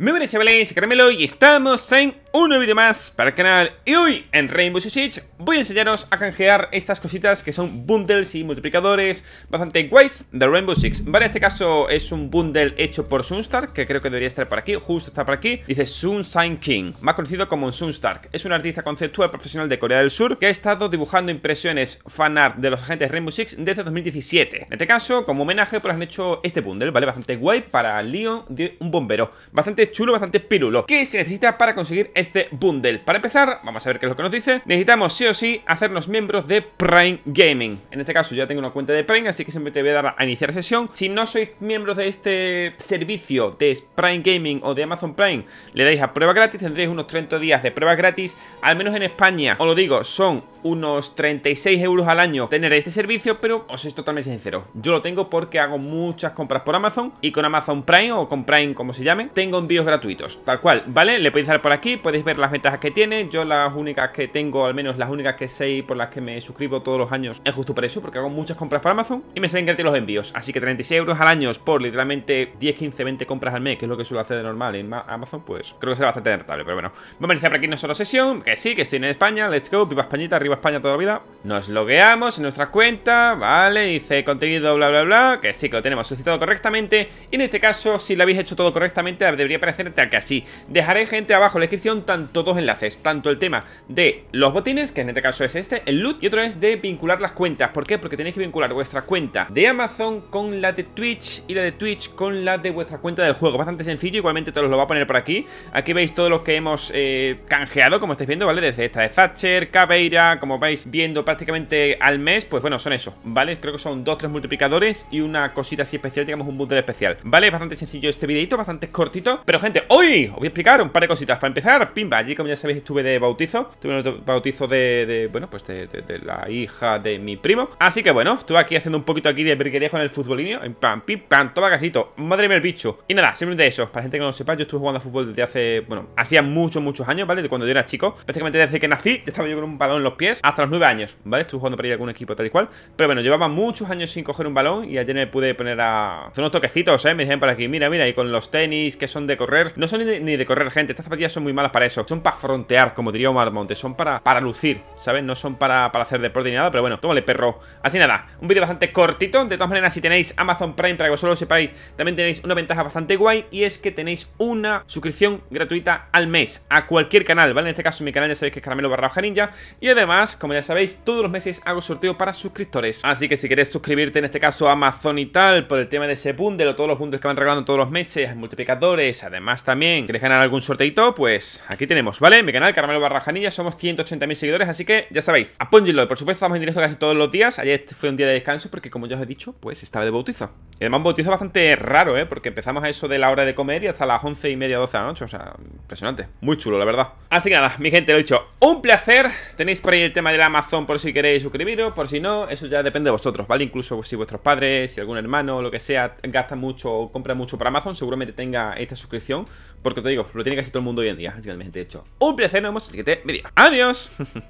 Muy buenas chavales, Caramelo y estamos en un nuevo vídeo más para el canal Y hoy en Rainbow Six voy a enseñaros a canjear estas cositas que son bundles y multiplicadores bastante guays de Rainbow Six Vale, en este caso es un bundle hecho por Sunstark, que creo que debería estar por aquí, justo está por aquí Dice Sunshine King, más conocido como Sunstark Es un artista conceptual profesional de Corea del Sur que ha estado dibujando impresiones fanart de los agentes Rainbow Six desde 2017 En este caso, como homenaje, pues han hecho este bundle, ¿vale? Bastante guay para Leon de un bombero Bastante chulo, bastante pirulo ¿Qué se necesita para conseguir este bundle. Para empezar, vamos a ver qué es lo que nos dice. Necesitamos sí o sí hacernos miembros de Prime Gaming. En este caso ya tengo una cuenta de Prime, así que siempre te voy a dar a iniciar sesión. Si no sois miembros de este servicio de Prime Gaming o de Amazon Prime, le dais a prueba gratis, tendréis unos 30 días de prueba gratis. Al menos en España, os lo digo, son unos 36 euros al año tener este servicio, pero os soy totalmente sincero. Yo lo tengo porque hago muchas compras por Amazon y con Amazon Prime o con Prime como se llame, tengo envíos gratuitos. Tal cual, ¿vale? Le podéis dar por aquí, podéis ver las ventajas que tiene. Yo las únicas que tengo, al menos las únicas que sé por las que me suscribo todos los años, es justo por eso, porque hago muchas compras para Amazon y me salen gratis los envíos. Así que 36 euros al año por literalmente 10, 15, 20 compras al mes, que es lo que suelo hacer de normal en Amazon, pues creo que será bastante rentable. Pero bueno, vamos a iniciar por aquí nuestra sesión, que sí, que estoy en España, let's go, viva Españita, arriba España toda la vida. Nos logueamos en nuestra cuenta, vale, dice contenido bla bla bla, que sí que lo tenemos solicitado correctamente Y en este caso, si lo habéis hecho todo correctamente, debería aparecer tal que así Dejaré gente abajo en la descripción tanto dos enlaces, tanto el tema de los botines, que en este caso es este, el loot Y otro es de vincular las cuentas, ¿por qué? Porque tenéis que vincular vuestra cuenta de Amazon con la de Twitch y la de Twitch con la de vuestra cuenta del juego Bastante sencillo, igualmente todos lo voy a poner por aquí Aquí veis todos los que hemos eh, canjeado, como estáis viendo, ¿vale? Desde esta de Thatcher, Caveira, como vais viendo prácticamente al mes, pues bueno, son eso, ¿vale? Creo que son dos, tres multiplicadores y una cosita así especial, digamos un bundle especial, ¿vale? bastante sencillo este videito, bastante cortito. Pero gente, hoy os voy a explicar un par de cositas. Para empezar, pimba, allí como ya sabéis estuve de bautizo, tuve un bautizo de, bueno, pues de, la hija de mi primo. Así que bueno, estuve aquí haciendo un poquito aquí de briguería con el futbolinio, en pam, pim, pam, toma casito, madre mía el bicho. Y nada, simplemente eso, para gente que no lo sepa, yo estuve jugando a fútbol desde hace, bueno, hacía muchos, muchos años, ¿vale? De cuando yo era chico, prácticamente desde que nací, ya estaba yo con un balón en los pies, hasta los 9 años. ¿vale? Estuve jugando para ir a algún equipo tal y cual. Pero bueno, llevaba muchos años sin coger un balón y ayer me pude poner a hacer unos toquecitos, ¿eh? Me dijeron para aquí, mira, mira, y con los tenis que son de correr. No son ni de, correr, gente. Estas zapatillas son muy malas para eso. Son para frontear, como diría Omar Monte. Son para, para lucir, ¿sabes? No son para, para hacer deporte ni nada, pero bueno, tómale, perro. Así nada, un vídeo bastante cortito. De todas maneras, si tenéis Amazon Prime, para que vosotros lo sepáis, también tenéis una ventaja bastante guay y es que tenéis una suscripción gratuita al mes a cualquier canal, ¿vale? En este caso mi canal ya sabéis que es Caramelo barra Ninja y además, como ya sabéis, todos los meses hago sorteo para suscriptores. Así que si querés suscribirte, en este caso a Amazon y tal, por el tema de ese bundle o todos los bundles que van regalando todos los meses, multiplicadores, además también, ¿querés ganar algún sorteito? Pues aquí tenemos, ¿vale? Mi canal, Carmelo Barrajanilla, somos 180.000 seguidores, así que ya sabéis, apóngelo Por supuesto, estamos en directo casi todos los días. Ayer este fue un día de descanso porque, como ya os he dicho, pues estaba de bautizo. Y además un bautizo bastante raro, ¿eh? Porque empezamos a eso de la hora de comer y hasta las 11 y media, 12 de la noche, o sea, Impresionante, muy chulo, la verdad Así que nada, mi gente, lo he dicho, un placer Tenéis por ahí el tema del Amazon por si queréis suscribiros Por si no, eso ya depende de vosotros, ¿vale? Incluso si vuestros padres, si algún hermano o lo que sea Gasta mucho o compra mucho Para Amazon Seguramente tenga esta suscripción Porque te digo, lo tiene casi todo el mundo hoy en día Así que mi gente, he hecho, un placer, nos vemos en el siguiente vídeo ¡Adiós!